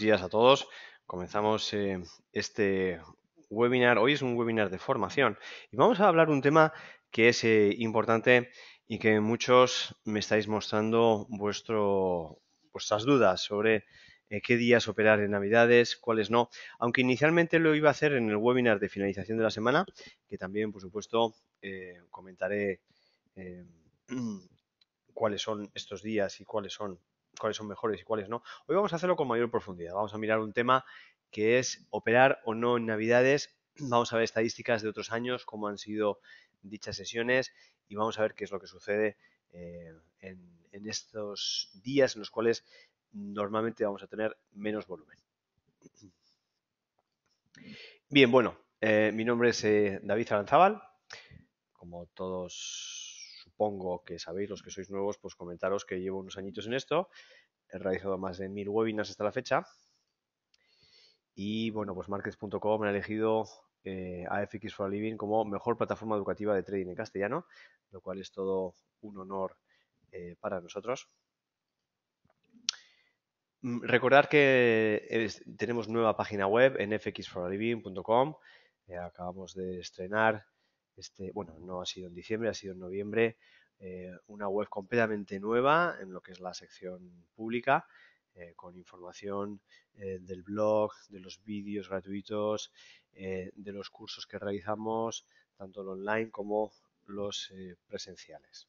días a todos. Comenzamos eh, este webinar. Hoy es un webinar de formación y vamos a hablar un tema que es eh, importante y que muchos me estáis mostrando vuestro, vuestras dudas sobre eh, qué días operar en Navidades, cuáles no. Aunque inicialmente lo iba a hacer en el webinar de finalización de la semana, que también, por supuesto, comentaré cuáles son estos días y cuáles son cuáles son mejores y cuáles no. Hoy vamos a hacerlo con mayor profundidad. Vamos a mirar un tema que es operar o no en Navidades. Vamos a ver estadísticas de otros años, cómo han sido dichas sesiones y vamos a ver qué es lo que sucede eh, en, estos días en los cuales normalmente vamos a tener menos volumen. Bien, bueno, eh, mi nombre es eh, David Aranzábal. Como todos supongo que sabéis, los que sois nuevos, pues comentaros que llevo unos añitos en esto. He realizado más de mil webinars hasta la fecha. Y bueno, pues markets.com ha elegido eh, a fx for Living como mejor plataforma educativa de trading en castellano, lo cual es todo un honor eh, para nosotros. Mm, recordar que tenemos nueva página web en fxforaliving.com. Eh, acabamos de estrenar este, bueno, no ha sido en diciembre, ha sido en noviembre, eh, una web completamente nueva en lo que es la sección pública, eh, con información eh, del blog, de los vídeos gratuitos, de los cursos que realizamos, tanto los online como los presenciales.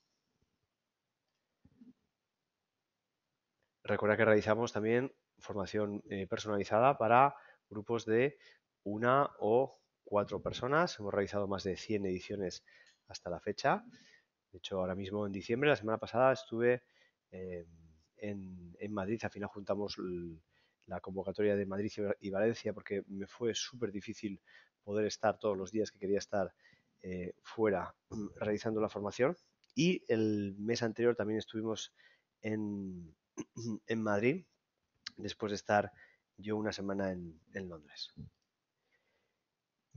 Recuerda que realizamos también formación personalizada para grupos de una o cuatro personas. Hemos realizado más de 100 ediciones hasta la fecha. De hecho, ahora mismo en diciembre, la semana pasada estuve eh, en, Madrid. Al final juntamos la convocatoria de Madrid y Valencia porque me fue súper difícil poder estar todos los días que quería estar eh, fuera mm, realizando la formación. Y el mes anterior también estuvimos en, en Madrid después de estar yo una semana en Londres.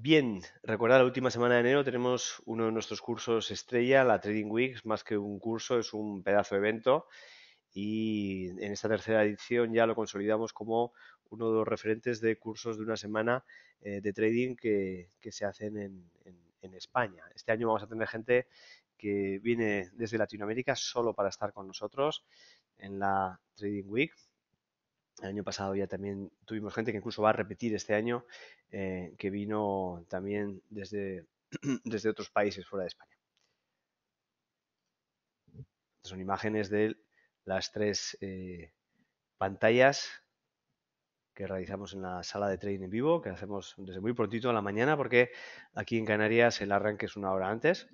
Bien, recordad, la última semana de enero tenemos uno de nuestros cursos estrella, la Trading Week, más que un curso, es un pedazo de evento y en esta tercera edición ya lo consolidamos como uno de los referentes de cursos de una semana eh, de trading que, se hacen en, España. Este año vamos a tener gente que viene desde Latinoamérica solo para estar con nosotros en la Trading Week. El año pasado ya también tuvimos gente que incluso va a repetir este año, eh, que vino también desde, desde otros países fuera de España. Estas Son imágenes de las tres eh, pantallas que realizamos en la sala de trading en vivo, que hacemos desde muy prontito a la mañana, porque aquí en Canarias el arranque es una hora antes.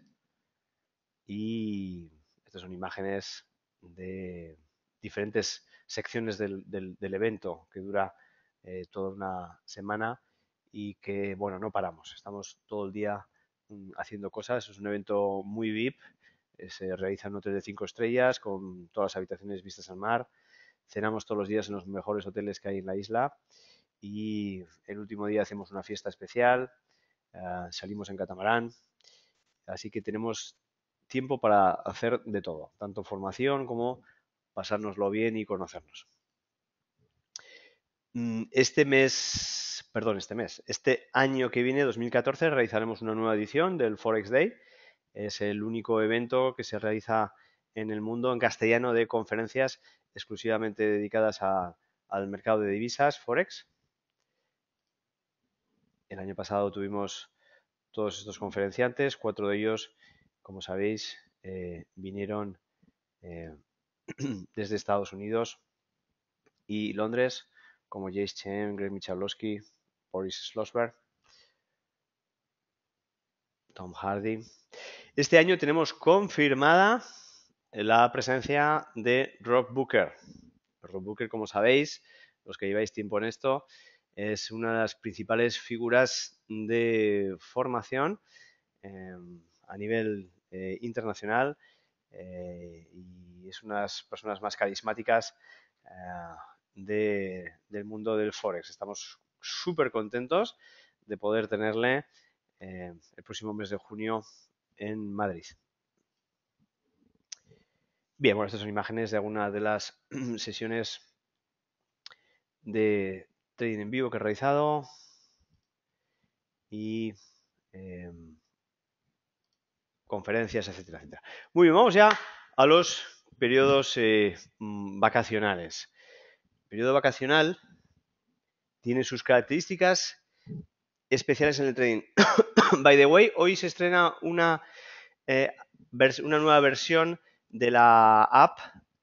Y estas son imágenes de diferentes secciones del, del, evento que dura eh, toda una semana y que, bueno, no paramos. Estamos todo el día mm, haciendo cosas. Es un evento muy VIP. Eh, se realiza en hoteles de cinco estrellas con todas las habitaciones vistas al mar. Cenamos todos los días en los mejores hoteles que hay en la isla. Y el último día hacemos una fiesta especial. Ah, salimos en catamarán. Así que tenemos tiempo para hacer de todo, tanto formación como pasárnoslo bien y conocernos. Mm, este mes, perdón, este mes, este año que viene, 2014, realizaremos una nueva edición del Forex Day. Es el único evento que se realiza en el mundo en castellano de conferencias exclusivamente dedicadas al mercado de divisas, Forex. El año pasado tuvimos todos estos conferenciantes, cuatro de ellos, como sabéis, eh, vinieron eh, desde Estados Unidos y Londres, como Jace Chen, Greg Michalowski, Boris Schlossberg, Tom Hardy. Este año tenemos confirmada la presencia de Rob Booker. Rob Booker, como sabéis, los que lleváis tiempo en esto, es una de las principales figuras de formación eh, a nivel eh, internacional eh, y es unas personas más carismáticas ah, del mundo del Forex. Estamos súper contentos de poder tenerle eh, el próximo mes de junio en Madrid. Bien, bueno, estas son imágenes de algunas de las sesiones de trading en vivo que he realizado y em, conferencias, etcétera, etcétera. Muy bien, vamos ya a los periodos eh, mm, vacacionales. periodo vacacional tiene sus características especiales en el trading. By the way, hoy se estrena una, eh, una nueva versión de la app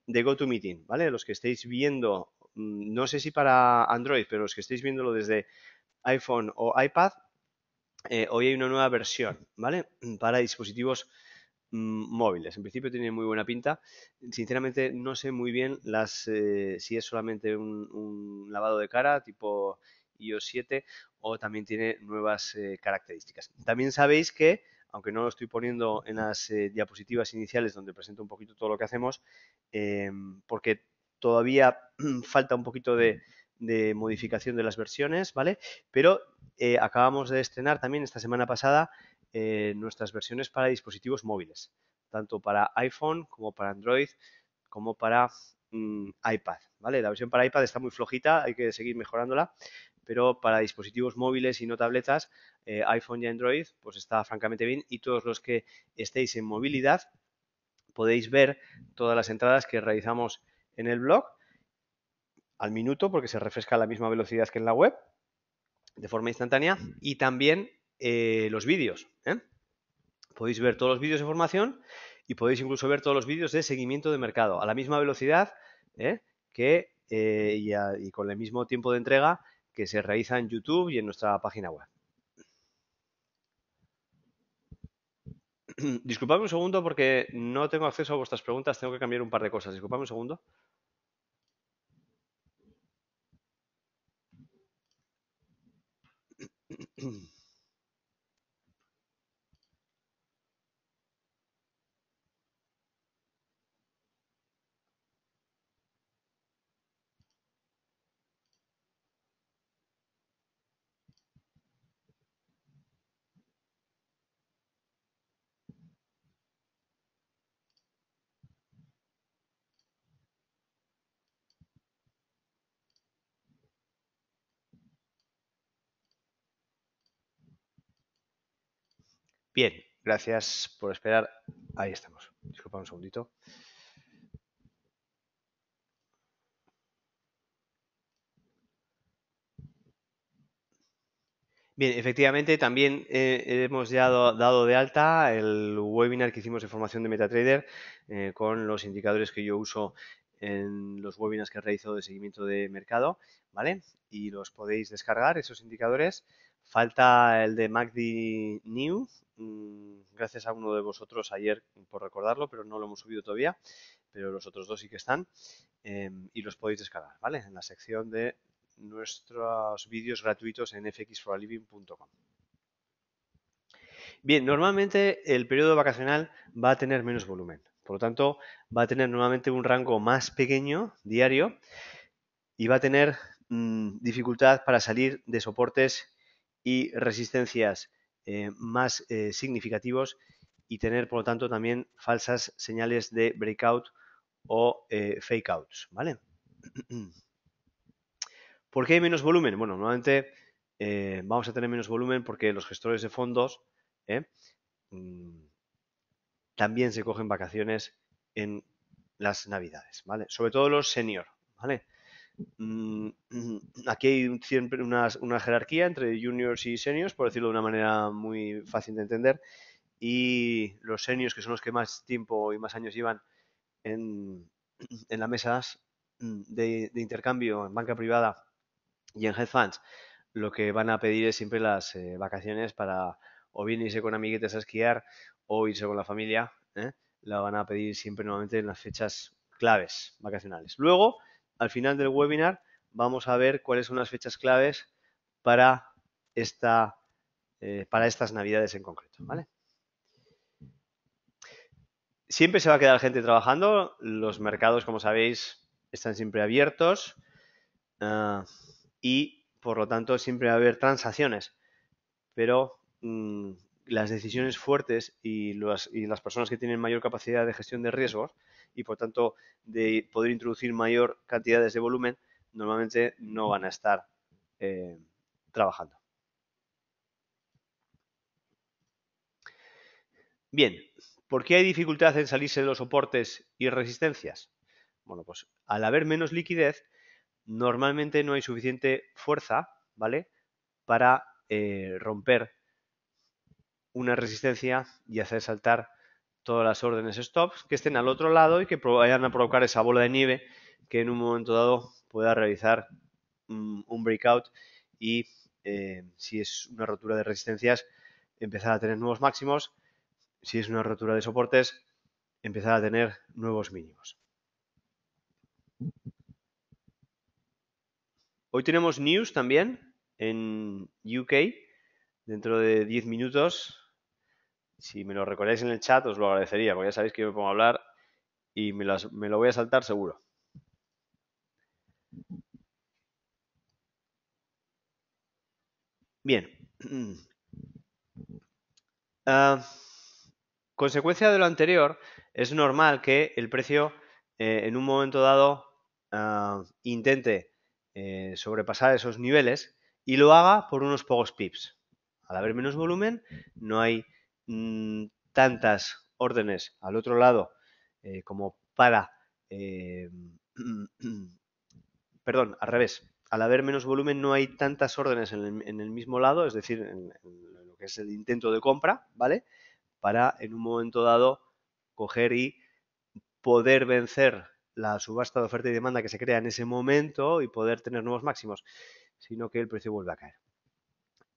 de GoToMeeting, ¿vale? Los que estéis viendo, mm, no sé si para Android, pero los que estéis viéndolo desde iPhone o iPad, eh, hoy hay una nueva versión, ¿vale? Para dispositivos mm, móviles. En principio tiene muy buena pinta. Sinceramente no sé muy bien las eh, si es solamente un, lavado de cara tipo iOS 7 o también tiene nuevas eh, características. También sabéis que, aunque no lo estoy poniendo en las diapositivas iniciales donde presento un poquito todo lo que hacemos, porque todavía falta un poquito de de modificación de las versiones, ¿vale? Pero eh, acabamos de estrenar también esta semana pasada eh, nuestras versiones para dispositivos móviles, tanto para iPhone como para Android, como para mm, iPad, ¿vale? La versión para iPad está muy flojita, hay que seguir mejorándola, pero para dispositivos móviles y no tabletas, eh, iPhone y Android, pues está francamente bien y todos los que estéis en movilidad podéis ver todas las entradas que realizamos en el blog al minuto porque se refresca a la misma velocidad que en la web de forma instantánea mm. y también eh, los vídeos. ¿eh? Podéis ver todos los vídeos de formación y podéis incluso ver todos los vídeos de seguimiento de mercado a la misma velocidad ¿eh? que y con el mismo tiempo de entrega que se realiza en YouTube y en nuestra página web. Disculpadme un segundo porque no tengo acceso a vuestras preguntas, tengo que cambiar un par de cosas. Disculpadme un segundo. hm Bien, gracias por esperar. Ahí estamos. Disculpa un segundito. Bien, efectivamente, también eh, hemos ya dado de alta el webinar que hicimos de formación de MetaTrader eh, con los indicadores que yo uso en los webinars que realizo de seguimiento de mercado, ¿vale? Y los podéis descargar, esos indicadores. Falta el de MACD News. Mm, gracias a uno de vosotros ayer por recordarlo, pero no lo hemos subido todavía, pero los otros dos sí que están em, y los podéis descargar, ¿vale? En la sección de nuestros vídeos gratuitos en fxforaliving.com. Bien, normalmente el periodo vacacional va a tener menos volumen, por lo tanto va a tener normalmente un rango más pequeño diario y va a tener mm, dificultad para salir de soportes y resistencias eh, más eh, significativos y tener, por lo tanto, también falsas señales de breakout o eh, fake outs, ¿vale? ¿Por qué hay menos volumen? Bueno, normalmente vamos a tener menos volumen porque los gestores de fondos mm, también se cogen vacaciones en las navidades, ¿vale? Sobre todo los senior, ¿vale? Mm, mm, aquí hay siempre una, jerarquía entre juniors y seniors, por decirlo de una manera muy fácil de entender, y los seniors, que son los que más tiempo y más años llevan en, en las mesas mm, de, intercambio en banca privada y en hedge funds, lo que van a pedir es siempre las eh, vacaciones para o bien irse con amiguetes a esquiar o irse con la familia, ¿eh? la van a pedir siempre nuevamente en las fechas claves vacacionales. Luego, al final del webinar vamos a ver cuáles son las fechas claves para, esta, eh, para estas navidades en concreto. ¿vale? Siempre se va a quedar gente trabajando. Los mercados, como sabéis, están siempre abiertos eh, y, por lo tanto, siempre va a haber transacciones. Pero mm, las decisiones fuertes y, las personas que tienen mayor capacidad de gestión de riesgos y por tanto de poder introducir mayor cantidades de volumen, normalmente no van a estar eh, trabajando. Bien, ¿por qué hay dificultad en salirse de los soportes y resistencias? Bueno, pues al haber menos liquidez, normalmente no hay suficiente fuerza, ¿vale? Para eh, romper una resistencia y hacer saltar todas las órdenes stops que estén al otro lado y que vayan a provocar esa bola de nieve que en un momento dado pueda realizar mm, un breakout y eh, si es una rotura de resistencias empezar a tener nuevos máximos, si es una rotura de soportes empezar a tener nuevos mínimos. Hoy tenemos news también en UK. Dentro de 10 minutos si me lo recordáis en el chat, os lo agradecería, porque ya sabéis que yo me pongo a hablar y me, lo voy a saltar seguro. Bien. Ah, consecuencia de lo anterior, es normal que el precio eh, en un momento dado ah, intente eh, sobrepasar esos niveles y lo haga por unos pocos pips. Al haber menos volumen, no hay Mm, tantas órdenes al otro lado eh, como para... Eh, perdón, al revés. Al haber menos volumen no hay tantas órdenes en el, mismo lado, es decir, en, lo que es el intento de compra, ¿vale? Para en un momento dado coger y poder vencer la subasta de oferta y demanda que se crea en ese momento y poder tener nuevos máximos, sino que el precio vuelve a caer.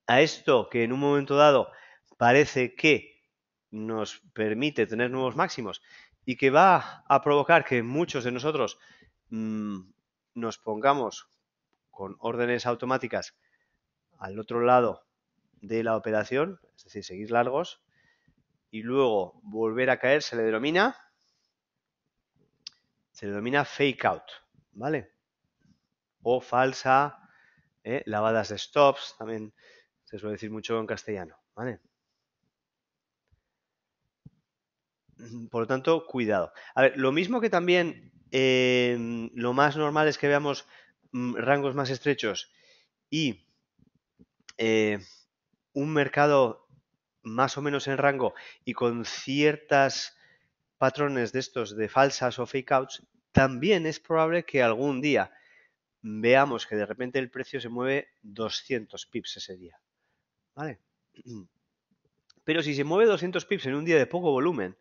A esto que en un momento dado parece que nos permite tener nuevos máximos y que va a provocar que muchos de nosotros mm, nos pongamos con órdenes automáticas al otro lado de la operación, es decir, seguir largos, y luego volver a caer se le denomina se le denomina fake out, ¿vale? O falsa, ¿eh? lavadas de stops, también se suele decir mucho en castellano, ¿vale? Por lo tanto, cuidado. A ver, lo mismo que también em, lo más normal es que veamos mm, rangos más estrechos y eh, un mercado más o menos en rango y con ciertas patrones de estos de falsas o fake outs, también es probable que algún día veamos que de repente el precio se mueve 200 pips ese día. ¿Vale? Pero si se mueve 200 pips en un día de poco volumen,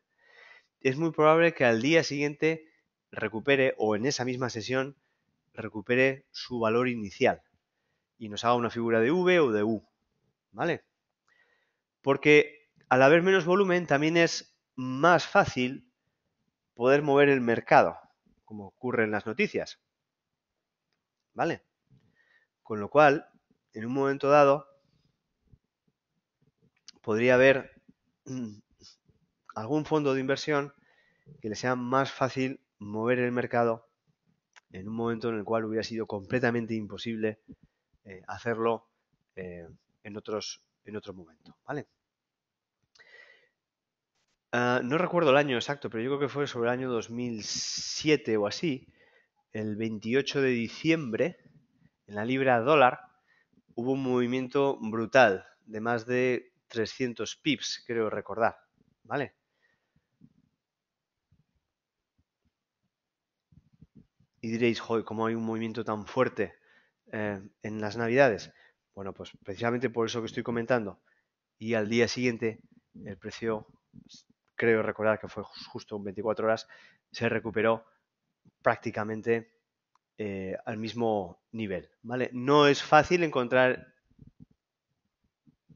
es muy probable que al día siguiente recupere o en esa misma sesión recupere su valor inicial y nos haga una figura de V o de U, ¿vale? Porque al haber menos volumen también es más fácil poder mover el mercado, como ocurre en las noticias, ¿vale? Con lo cual, en un momento dado, podría haber mm, algún fondo de inversión que le sea más fácil mover el mercado en un momento en el cual hubiera sido completamente imposible eh, hacerlo eh, en, otros, en otro momento. ¿vale? Ah, no recuerdo el año exacto, pero yo creo que fue sobre el año 2007 o así, el 28 de diciembre, en la libra dólar, hubo un movimiento brutal de más de 300 pips, creo recordar, ¿vale? Y diréis, joder, ¿cómo hay un movimiento tan fuerte eh, en las Navidades? Bueno, pues precisamente por eso que estoy comentando. Y al día siguiente, el precio, pues, creo recordar que fue justo 24 horas, se recuperó prácticamente eh, al mismo nivel. ¿vale? No es fácil encontrar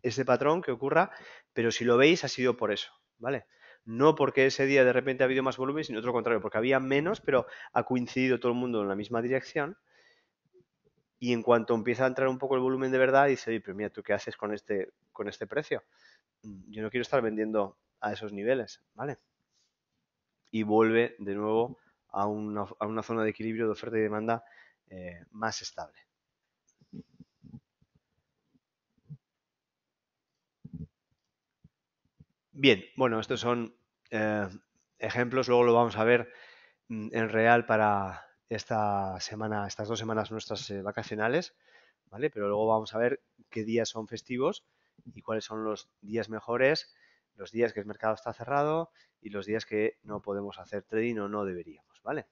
ese patrón que ocurra, pero si lo veis ha sido por eso. ¿vale? no porque ese día de repente ha habido más volumen, sino otro contrario, porque había menos, pero ha coincidido todo el mundo en la misma dirección. Y en cuanto empieza a entrar un poco el volumen de verdad, dice, pero mira, ¿tú qué haces con este, con este precio? Mm, yo no quiero estar vendiendo a esos niveles, ¿vale? Y vuelve de nuevo a una, zona de equilibrio de oferta y demanda eh, más estable. Bien, bueno, estos son eh, ejemplos, luego lo vamos a ver mm, en real para esta semana, estas dos semanas nuestras eh, vacacionales, ¿vale? Pero luego vamos a ver qué días son festivos y cuáles son los días mejores, los días que el mercado está cerrado y los días que no podemos hacer trading o no deberíamos, ¿vale?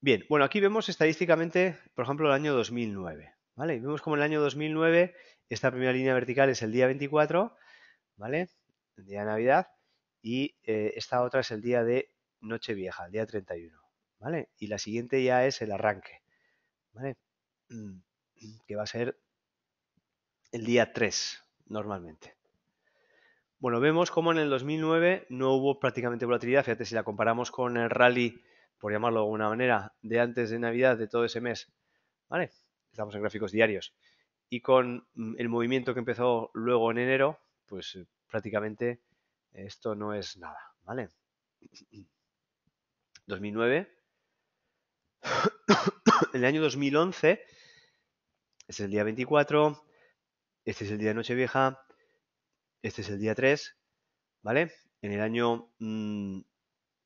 Bien, bueno, aquí vemos estadísticamente, por ejemplo, el año 2009, ¿vale? vemos como el año 2009 esta primera línea vertical es el día 24, ¿vale? El día de Navidad. Y eh, esta otra es el día de Nochevieja, el día 31, ¿vale? Y la siguiente ya es el arranque, ¿vale? Mm, que va a ser el día 3, normalmente. Bueno, vemos como en el 2009 no hubo prácticamente volatilidad. Fíjate, si la comparamos con el rally, por llamarlo de alguna manera, de antes de Navidad, de todo ese mes, ¿vale? Estamos en gráficos diarios y con mm, el movimiento que empezó luego en enero, pues eh, prácticamente esto no es nada, ¿vale? 2009. En el año 2011, es el día 24, este es el día de este Nochevieja, este es el día 3, ¿vale? En el año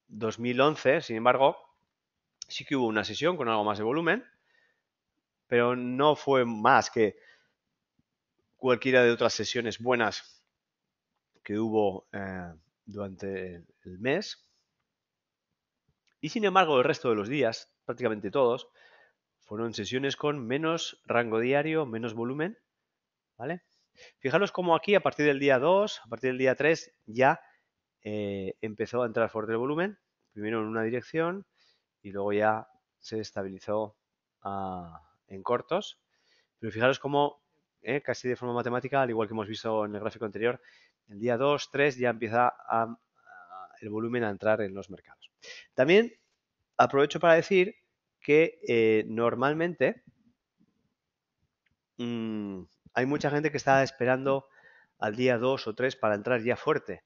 2011, mm, sin embargo, sí que hubo una sesión con algo más de volumen, pero no fue más que cualquiera de otras sesiones buenas que hubo eh, durante el mes. Y sin embargo, el resto de los días, prácticamente todos, fueron sesiones con menos rango diario, menos volumen, ¿vale? Fijaros como aquí, a partir del día 2, a partir del día 3, ya eh, empezó a entrar fuerte el volumen, primero en una dirección y luego ya se estabilizó ah, en cortos. Pero fijaros cómo ¿eh? casi de forma matemática, al igual que hemos visto en el gráfico anterior, el día 2, 3 ya empieza el volumen a entrar en los mercados. También aprovecho para decir que eh, normalmente mm, hay mucha gente que está esperando al día 2 o 3 para entrar ya fuerte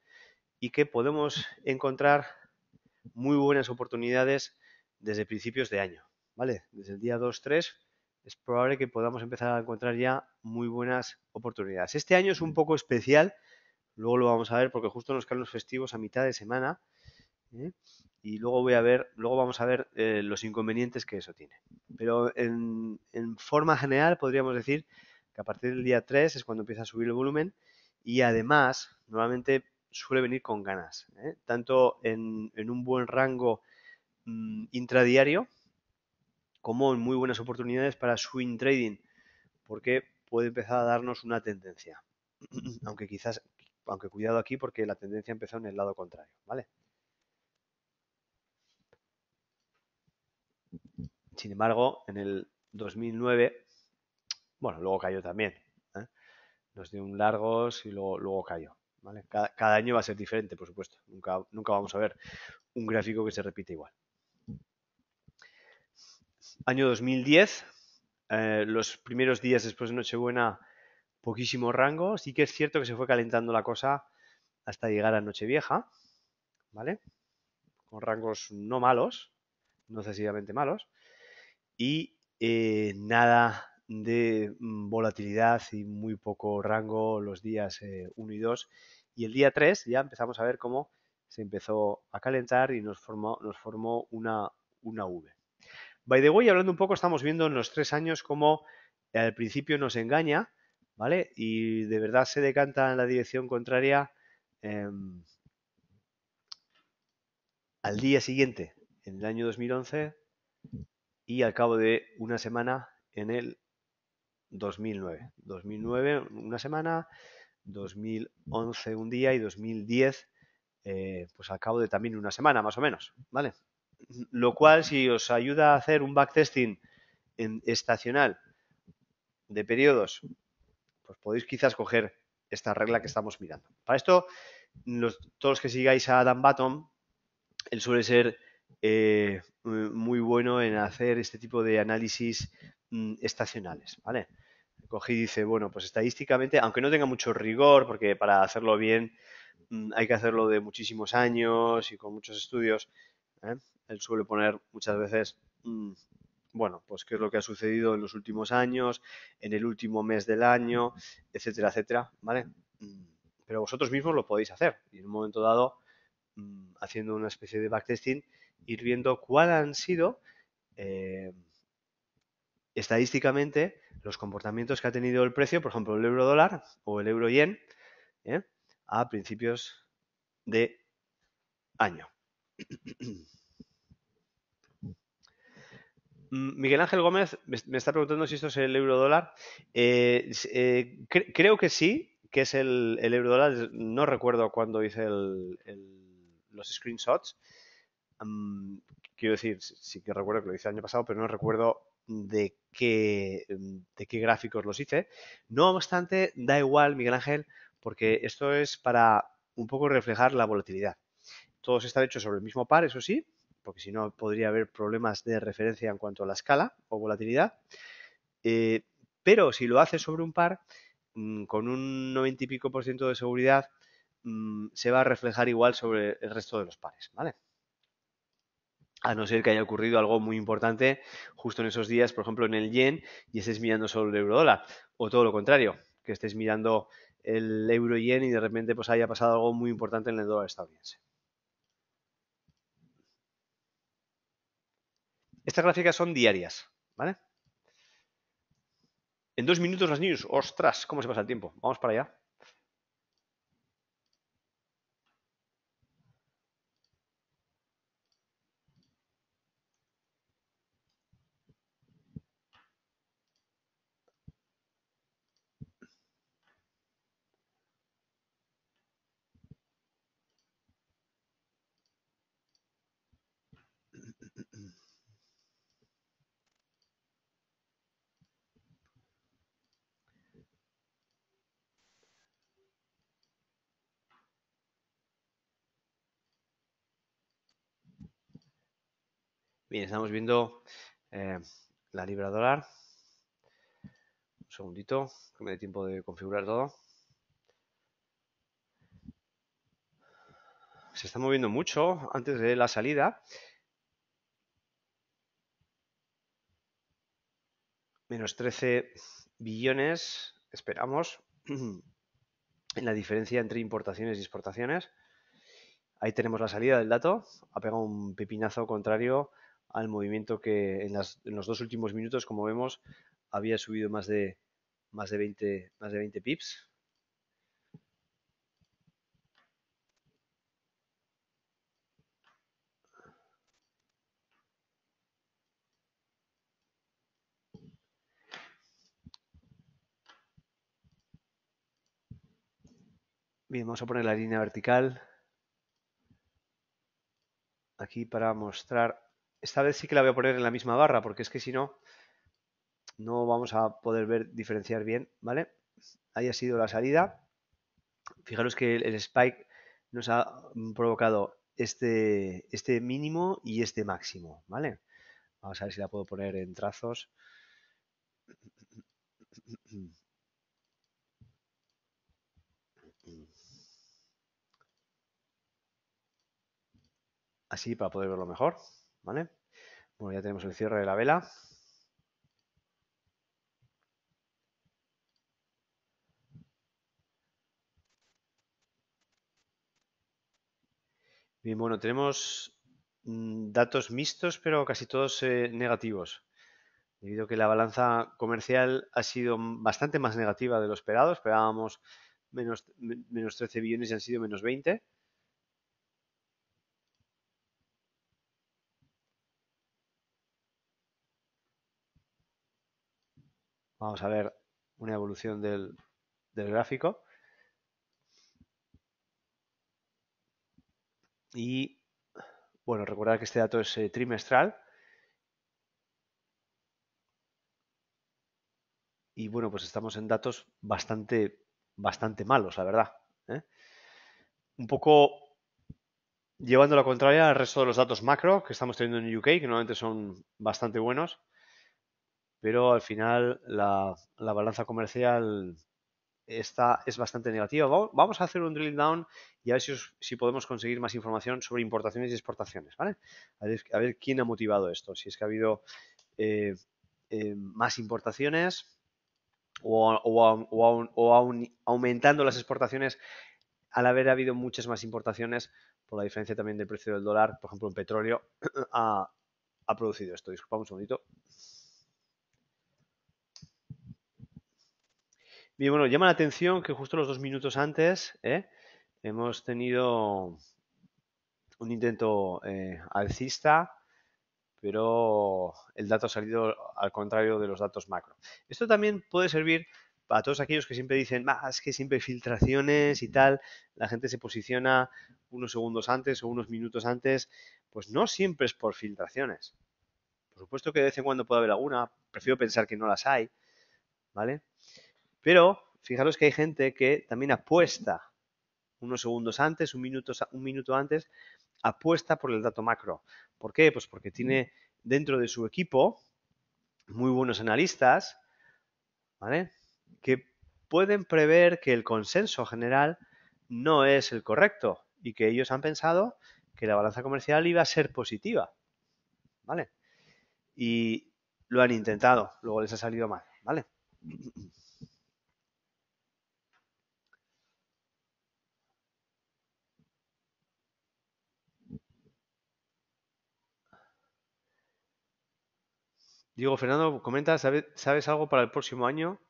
y que podemos encontrar muy buenas oportunidades desde principios de año, ¿vale? Desde el día 2, 3 es probable que podamos empezar a encontrar ya muy buenas oportunidades. Este año es un poco especial, luego lo vamos a ver porque justo nos caen los festivos a mitad de semana ¿eh? y luego voy a ver, luego vamos a ver eh, los inconvenientes que eso tiene. Pero en, forma general podríamos decir que a partir del día 3 es cuando empieza a subir el volumen y además normalmente suele venir con ganas, ¿eh? tanto en, un buen rango mm, intradiario, como muy buenas oportunidades para swing trading, porque puede empezar a darnos una tendencia. Aunque quizás, aunque cuidado aquí porque la tendencia empezó en el lado contrario, ¿vale? Sin embargo, en el 2009, bueno, luego cayó también. ¿eh? Nos dio un largos y luego, cayó. Cada, cada, año va a ser diferente, por supuesto. Nunca, nunca vamos a ver un gráfico que se repite igual año 2010, eh, los primeros días después de Nochebuena, poquísimo rango. Sí que es cierto que se fue calentando la cosa hasta llegar a Nochevieja, ¿vale? Con rangos no malos, no excesivamente malos. Y eh, nada de volatilidad y muy poco rango los días 1 eh, y 2. Y el día 3 ya empezamos a ver cómo se empezó a calentar y nos formó, nos formó una, una V. By the way, hablando un poco, estamos viendo en los tres años cómo al principio nos engaña, ¿vale? Y de verdad se decanta en la dirección contraria em, al día siguiente, en el año 2011, y al cabo de una semana en el 2009. 2009 una semana, 2011 un día y 2010 eh, pues al cabo de también una semana más o menos, ¿vale? lo cual si os ayuda a hacer un backtesting estacional de periodos, pues podéis quizás coger esta regla que estamos mirando. Para esto, los, todos los que sigáis a Adam Button, él suele ser eh, muy bueno en hacer este tipo de análisis mm, estacionales, ¿vale? Cogí y dice, bueno, pues estadísticamente, aunque no tenga mucho rigor, porque para hacerlo bien mm, hay que hacerlo de muchísimos años y con muchos estudios, ¿eh? él suele poner muchas veces, mm, bueno, pues qué es lo que ha sucedido en los últimos años, en el último mes del año, etcétera, etcétera, ¿vale? Mm, pero vosotros mismos lo podéis hacer y en un momento dado, mm, haciendo una especie de backtesting, ir viendo cuáles han sido eh, estadísticamente los comportamientos que ha tenido el precio, por ejemplo, el euro dólar o el euro yen, ¿eh? a principios de año. Miguel Ángel Gómez me está preguntando si esto es el euro dólar. Eh, eh, creo que sí, que es el, euro dólar. No recuerdo cuándo hice los screenshots. Mm, quiero decir, sí que recuerdo que lo hice el año pasado, pero no recuerdo de qué, mm, de qué gráficos los hice. No obstante, da igual, Miguel Ángel, porque esto es para un poco reflejar la volatilidad. Todos están hechos sobre el mismo par, eso sí, porque si no podría haber problemas de referencia en cuanto a la escala o volatilidad. Eh, pero si lo haces sobre un par, mm, con un 90 y pico por ciento de seguridad, mm, se va a reflejar igual sobre el resto de los pares, ¿vale? a no ser que haya ocurrido algo muy importante justo en esos días, por ejemplo, en el yen y estés mirando sobre el euro dólar, o todo lo contrario, que estés mirando el euro yen y de repente pues haya pasado algo muy importante en el dólar estadounidense. Estas gráficas son diarias, ¿vale? En dos minutos las news. Ostras, ¿cómo se pasa el tiempo? Vamos para allá. Bien, estamos viendo eh, la libra dólar. Un segundito, que me dé tiempo de configurar todo. Se está moviendo mucho antes de la salida. Menos 13 billones, esperamos, en la diferencia entre importaciones y exportaciones. Ahí tenemos la salida del dato. Ha pegado un pepinazo contrario al movimiento que en, los dos últimos minutos, como vemos, había subido más de, más de, 20, más de 20 pips. Bien, vamos a poner la línea vertical aquí para mostrar esta vez sí que la voy a poner en la misma barra, porque es que si no, no vamos a poder ver, diferenciar bien, ¿vale? Ahí ha sido la salida. Fijaros que el spike nos ha mm, provocado este, este mínimo y este máximo, ¿vale? Vamos a ver si la puedo poner en trazos. Así para poder verlo mejor. ¿vale? Bueno, ya tenemos el cierre de la vela. Bien, bueno, tenemos mm, datos mixtos, pero casi todos eh, negativos, debido a que la balanza comercial ha sido bastante más negativa de lo esperado. Esperábamos menos, menos 13 billones y han sido menos 20. Vamos a ver una evolución del, gráfico. Y bueno, recordar que este dato es eh, trimestral. Y bueno, pues estamos en datos bastante, bastante malos, la verdad. ¿eh? Un poco llevando la contraria al resto de los datos macro que estamos teniendo en UK, que normalmente son bastante buenos pero al final la, balanza comercial está, es bastante negativa. Vamos a hacer un drill down y a ver si, podemos conseguir más información sobre importaciones y exportaciones, ¿vale? A ver, quién ha motivado esto, si es que ha habido eh, eh, más importaciones o, aún aumentando las exportaciones al haber habido muchas más importaciones por la diferencia también del precio del dólar, por ejemplo, en petróleo, ha, producido esto. Disculpamos un segundito. bueno, llama la atención que justo los dos minutos antes eh, hemos tenido un intento eh, alcista, pero el dato ha salido al contrario de los datos macro. Esto también puede servir para todos aquellos que siempre dicen, más es que siempre hay filtraciones y tal, la gente se posiciona unos segundos antes o unos minutos antes, pues no siempre es por filtraciones. Por supuesto que de vez en cuando puede haber alguna, prefiero pensar que no las hay, ¿vale? Pero fijaros que hay gente que también apuesta unos segundos antes, un minuto, un minuto antes, apuesta por el dato macro. ¿Por qué? Pues porque mm. tiene dentro de su equipo muy buenos analistas, ¿vale? Que pueden prever que el consenso general no es el correcto y que ellos han pensado que la balanza comercial iba a ser positiva, ¿vale? Y lo han intentado, luego les ha salido mal, ¿vale? Diego Fernando comenta, ¿sabes, algo para el próximo año?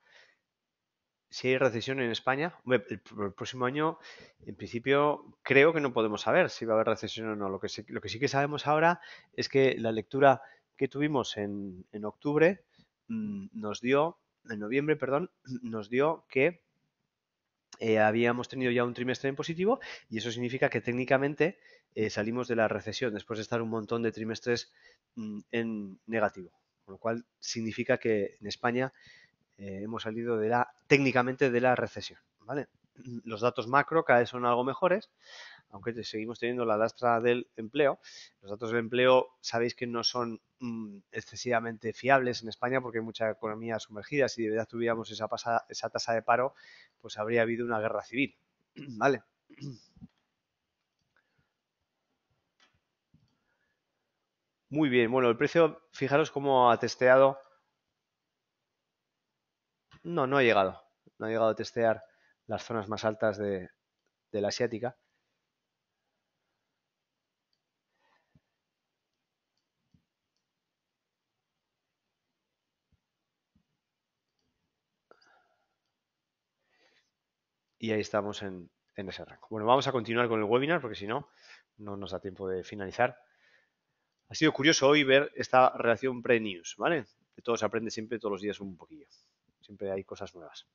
Si hay recesión en España, el, próximo año, en principio, creo que no podemos saber si va a haber recesión o no. Lo que, sí, que sabemos ahora es que la lectura que tuvimos en, octubre mm, nos dio, en noviembre, perdón, nos dio que eh, habíamos tenido ya un trimestre en positivo y eso significa que técnicamente eh, salimos de la recesión después de estar un montón de trimestres mm, en negativo. Con lo cual significa que en España eh, hemos salido de la, técnicamente de la recesión. ¿vale? Los datos macro cada vez son algo mejores, aunque seguimos teniendo la lastra del empleo. Los datos del empleo sabéis que no son mm, excesivamente fiables en España porque hay mucha economía sumergida. Si de verdad tuviéramos esa, esa tasa de paro, pues habría habido una guerra civil. ¿Vale? Muy bien, bueno, el precio, fijaros cómo ha testeado. No, no ha llegado. No ha llegado a testear las zonas más altas de, la asiática. y ahí estamos en, en, ese rango. Bueno, vamos a continuar con el webinar porque si no, no nos da tiempo de finalizar. Ha sido curioso hoy ver esta relación pre-news, ¿vale? De todo se aprende siempre, todos los días un poquillo. Siempre hay cosas nuevas.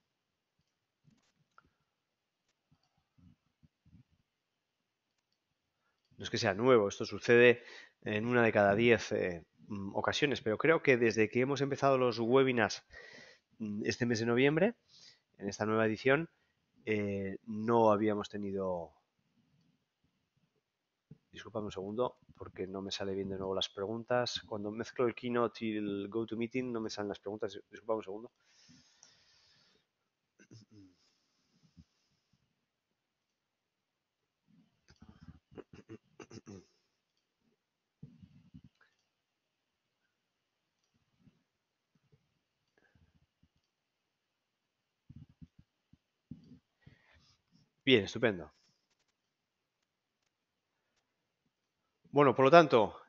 No es que sea nuevo, esto sucede en una de cada diez eh, mm, ocasiones, pero creo que desde que hemos empezado los webinars mm, este mes de noviembre, en esta nueva edición, eh, no habíamos tenido Disculpame un segundo porque no me sale bien de nuevo las preguntas. Cuando mezclo el Keynote y el go to meeting no me salen las preguntas. Disculpame un segundo. Bien, estupendo. Bueno, por lo tanto,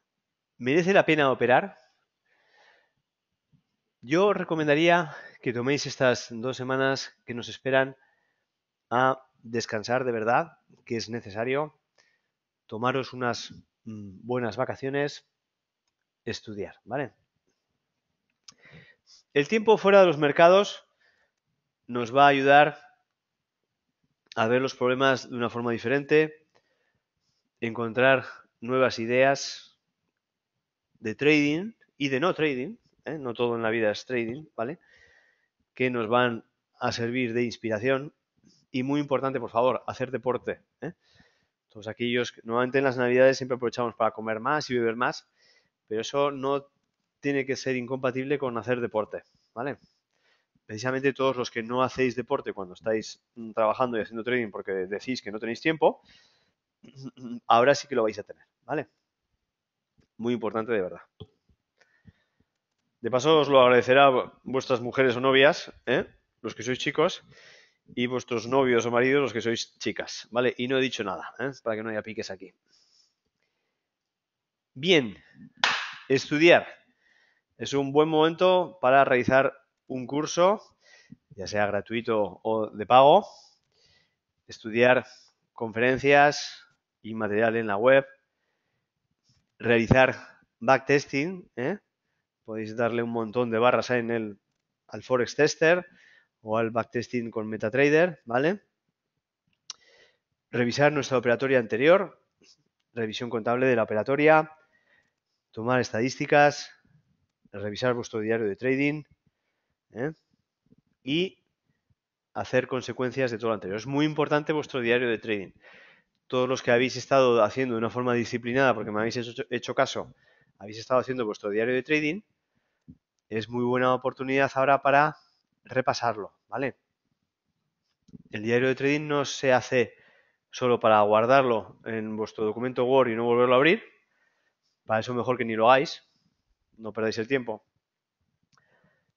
¿merece la pena operar? Yo recomendaría que toméis estas dos semanas que nos esperan a descansar de verdad, que es necesario, tomaros unas mm, buenas vacaciones, estudiar, ¿vale? El tiempo fuera de los mercados nos va a ayudar a ver los problemas de una forma diferente, encontrar nuevas ideas de trading y de no trading, ¿eh? no todo en la vida es trading, ¿vale? Que nos van a servir de inspiración y muy importante, por favor, hacer deporte. ¿eh? Todos aquellos, que, normalmente en las navidades siempre aprovechamos para comer más y beber más, pero eso no tiene que ser incompatible con hacer deporte, ¿vale? Precisamente todos los que no hacéis deporte cuando estáis mm, trabajando y haciendo trading porque decís que no tenéis tiempo, ahora sí que lo vais a tener. ¿Vale? Muy importante de verdad. De paso os lo agradecerá vuestras mujeres o novias, ¿eh? los que sois chicos, y vuestros novios o maridos, los que sois chicas, ¿vale? Y no he dicho nada, ¿eh? para que no haya piques aquí. Bien, estudiar. Es un buen momento para realizar un curso, ya sea gratuito o de pago, estudiar conferencias y material en la web, realizar backtesting. ¿eh? Podéis darle un montón de barras en el, al Forex Tester o al backtesting con MetaTrader, ¿vale? Revisar nuestra operatoria anterior, revisión contable de la operatoria, tomar estadísticas, revisar vuestro diario de trading ¿eh? y hacer consecuencias de todo lo anterior. Es muy importante vuestro diario de trading todos los que habéis estado haciendo de una forma disciplinada, porque me habéis hecho, caso, habéis estado haciendo vuestro diario de trading, es muy buena oportunidad ahora para repasarlo, ¿vale? El diario de trading no se hace solo para guardarlo en vuestro documento Word y no volverlo a abrir. Para eso mejor que ni lo hagáis, no perdáis el tiempo.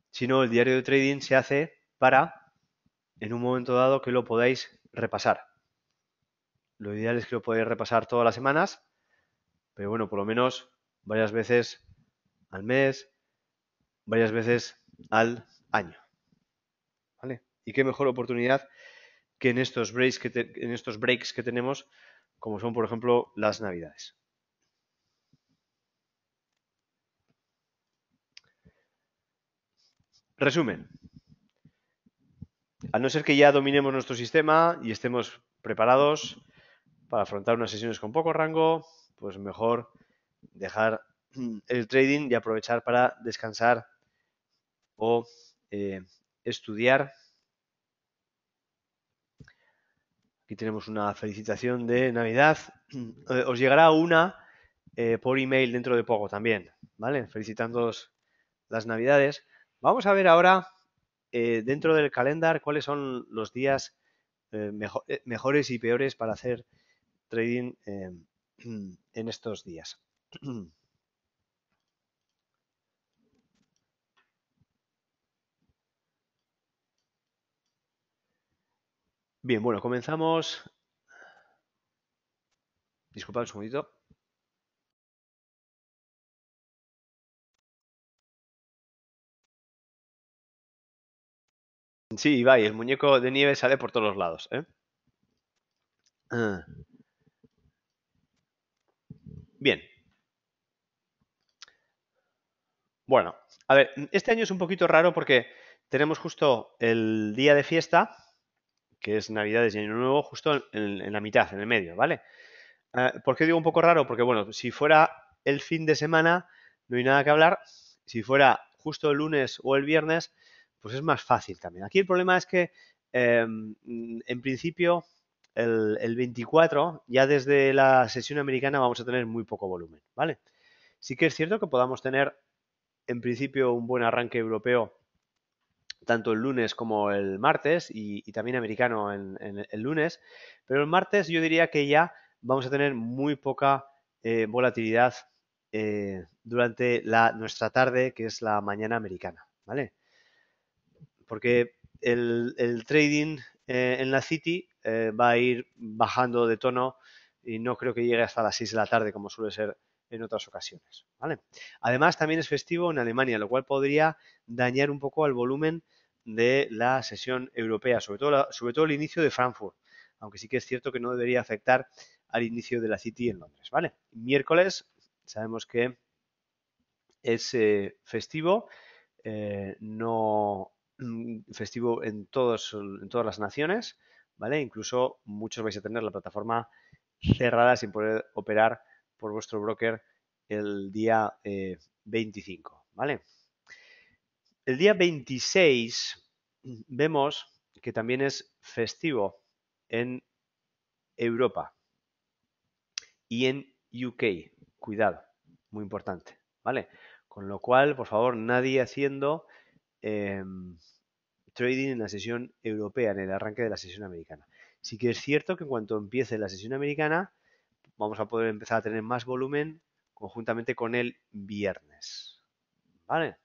Sino el diario de trading se hace para, en un momento dado, que lo podáis repasar. Lo ideal es que lo podáis repasar todas las semanas, pero bueno, por lo menos varias veces al mes, varias veces al año. ¿Vale? Y qué mejor oportunidad que en estos breaks que, en estos breaks que tenemos, como son, por ejemplo, las navidades. Resumen. A no ser que ya dominemos nuestro sistema y estemos preparados, para afrontar unas sesiones con poco rango, pues mejor dejar el trading y aprovechar para descansar o eh, estudiar. Aquí tenemos una felicitación de Navidad. Eh, os llegará una eh, por email dentro de poco también, ¿vale? Felicitándoos las Navidades. Vamos a ver ahora dentro del calendar cuáles son los días mejores y peores para hacer trading em, en estos días. Bien, bueno, comenzamos. Disculpad un segundito. Sí, y el muñeco de nieve sale por todos los lados. ¿eh? Ah. Bien. Bueno, a ver, este año es un poquito raro porque tenemos justo el día de fiesta, que es Navidades y Año Nuevo, justo en, la mitad, en el medio, ¿vale? Ah, ¿Por qué digo un poco raro? Porque, bueno, si fuera el fin de semana, no hay nada que hablar. Si fuera justo el lunes o el viernes, pues es más fácil también. Aquí el problema es que, em, en principio, el, 24, ya desde la sesión americana vamos a tener muy poco volumen, ¿vale? Sí que es cierto que podamos tener en principio un buen arranque europeo tanto el lunes como el martes y, también americano en, el lunes, pero el martes yo diría que ya vamos a tener muy poca eh, volatilidad eh, durante la, nuestra tarde, que es la mañana americana, ¿vale? Porque el, trading eh, en la City eh, va a ir bajando de tono y no creo que llegue hasta las 6 de la tarde como suele ser en otras ocasiones. ¿vale? Además, también es festivo en Alemania, lo cual podría dañar un poco al volumen de la sesión europea, sobre todo, sobre todo el inicio de Frankfurt, aunque sí que es cierto que no debería afectar al inicio de la City en Londres. ¿vale? Miércoles, sabemos que es eh, festivo, eh, no mm, festivo en, en todas las naciones. ¿vale? Incluso muchos vais a tener la plataforma cerrada sin poder operar por vuestro broker el día 25, eh, ¿vale? El día 26 vemos que también es festivo en Europa y en UK. Cuidado, muy importante, ¿vale? Con lo cual, por favor, nadie haciendo em, trading en la sesión europea, en el arranque de la sesión americana. Sí que es cierto que en cuanto empiece la sesión americana, vamos a poder empezar a tener más volumen conjuntamente con el viernes. ¿Vale?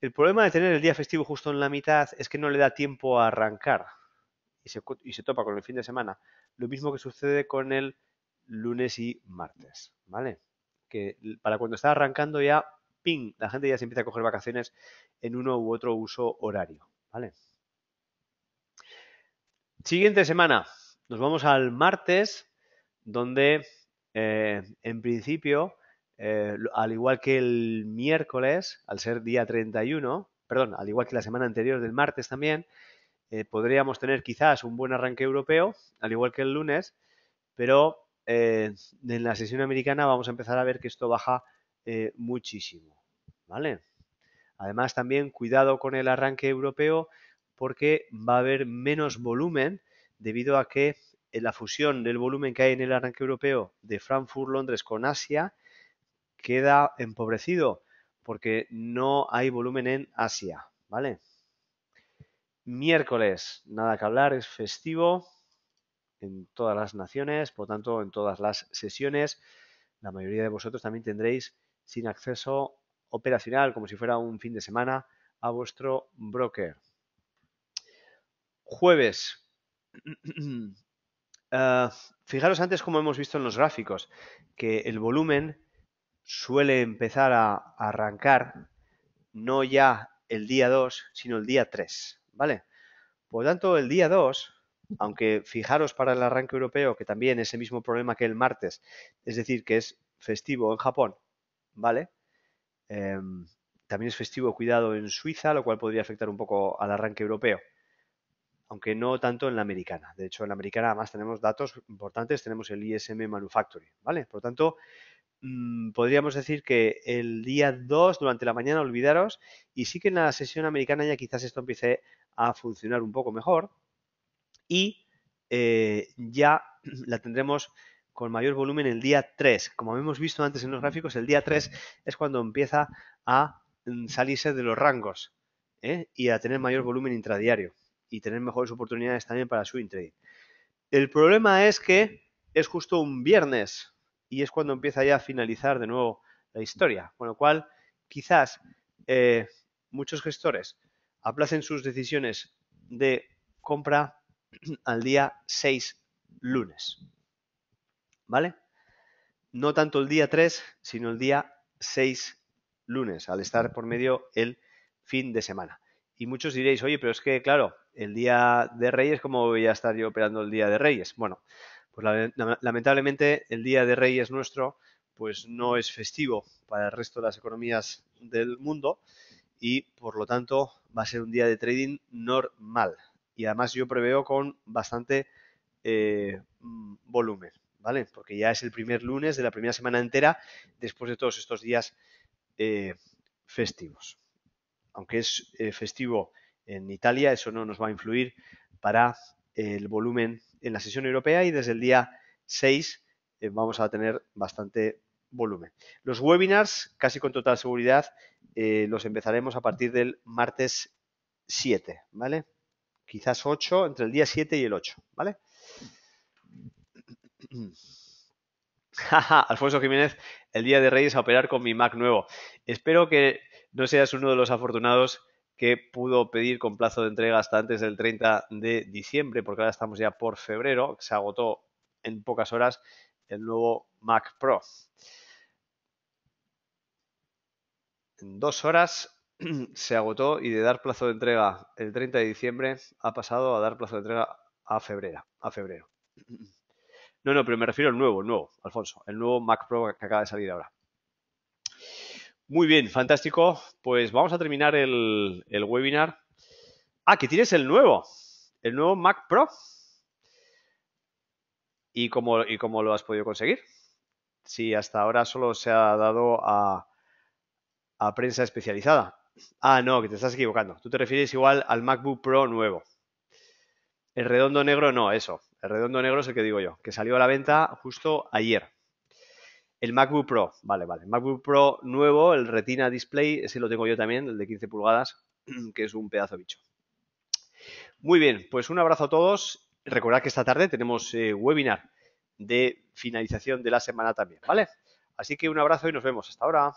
El problema de tener el día festivo justo en la mitad es que no le da tiempo a arrancar y se, topa con el fin de semana. Lo mismo que sucede con el lunes y martes, ¿vale? Que para cuando está arrancando ya, ping, la gente ya se empieza a coger vacaciones en uno u otro uso horario, ¿Vale? Siguiente semana, nos vamos al martes, donde eh, en principio, eh, al igual que el miércoles, al ser día 31, perdón, al igual que la semana anterior del martes también, eh, podríamos tener quizás un buen arranque europeo, al igual que el lunes, pero en la sesión americana vamos a empezar a ver que esto baja muchísimo, ¿vale? Además, también cuidado con el arranque europeo porque va a haber menos volumen debido a que eh, la fusión del volumen que hay en el arranque europeo de Frankfurt-Londres con Asia queda empobrecido porque no hay volumen en Asia, ¿vale? Miércoles, nada que hablar, es festivo en todas las naciones, por tanto, en todas las sesiones. La mayoría de vosotros también tendréis sin acceso operacional, como si fuera un fin de semana, a vuestro broker. Jueves. Eh, fijaros antes como hemos visto en los gráficos, que el volumen suele empezar a arrancar no ya el día 2, sino el día 3, ¿vale? Por lo tanto, el día 2, aunque fijaros para el arranque europeo, que también es el mismo problema que el martes, es decir, que es festivo en Japón, ¿vale? Em, también es festivo cuidado en Suiza, lo cual podría afectar un poco al arranque europeo, aunque no tanto en la americana. De hecho, en la americana además tenemos datos importantes, tenemos el ISM Manufacturing, ¿vale? Por lo tanto, mm, podríamos decir que el día 2, durante la mañana, olvidaros, y sí que en la sesión americana ya quizás esto empiece a funcionar un poco mejor, y eh, ya la tendremos con mayor volumen el día 3. Como hemos visto antes en los gráficos, el día 3 es cuando empieza a mm, salirse de los rangos ¿eh? y a tener mayor volumen intradiario y tener mejores oportunidades también para su intraday. El problema es que es justo un viernes y es cuando empieza ya a finalizar de nuevo la historia, con lo cual quizás eh, muchos gestores aplacen sus decisiones de compra al día 6 lunes. ¿vale? No tanto el día 3, sino el día 6 lunes, al estar por medio el fin de semana. Y muchos diréis, oye, pero es que, claro, el día de Reyes, ¿cómo voy a estar yo operando el día de Reyes? Bueno, pues lamentablemente el día de Reyes nuestro, pues no es festivo para el resto de las economías del mundo y por lo tanto va a ser un día de trading normal. Y además yo preveo con bastante eh, volumen, ¿vale? Porque ya es el primer lunes de la primera semana entera después de todos estos días eh, festivos. Aunque es eh, festivo en Italia, eso no nos va a influir para el volumen en la sesión europea y desde el día 6 eh, vamos a tener bastante volumen. Los webinars, casi con total seguridad, los empezaremos a partir del martes 7, ¿vale? Quizás 8, entre el día 7 y el 8, ¿vale? Alfonso Jiménez, el día de Reyes a operar con mi Mac nuevo. Espero que no seas uno de los afortunados que pudo pedir con plazo de entrega hasta antes del 30 de diciembre, porque ahora estamos ya por febrero, se agotó en pocas horas el nuevo Mac Pro. En dos horas se agotó y de dar plazo de entrega el 30 de diciembre ha pasado a dar plazo de entrega a febrero. A febrero. No, no, pero me refiero al nuevo, nuevo, Alfonso, el nuevo Mac Pro que acaba de salir ahora. Muy bien, fantástico. Pues vamos a terminar el, webinar. Ah, que tienes el nuevo, el nuevo Mac Pro. ¿Y cómo, y cómo lo has podido conseguir? Si hasta ahora solo se ha dado a, a prensa especializada. Ah, no, que te estás equivocando. Tú te refieres igual al MacBook Pro nuevo. El redondo negro no, eso. El redondo negro es el que digo yo, que salió a la venta justo ayer. El MacBook Pro, vale, vale. MacBook Pro nuevo, el Retina Display, ese lo tengo yo también, el de 15 pulgadas, que es un pedazo bicho. Muy bien, pues un abrazo a todos. Recordad que esta tarde tenemos eh, webinar de finalización de la semana también, ¿vale? Así que un abrazo y nos vemos. Hasta ahora.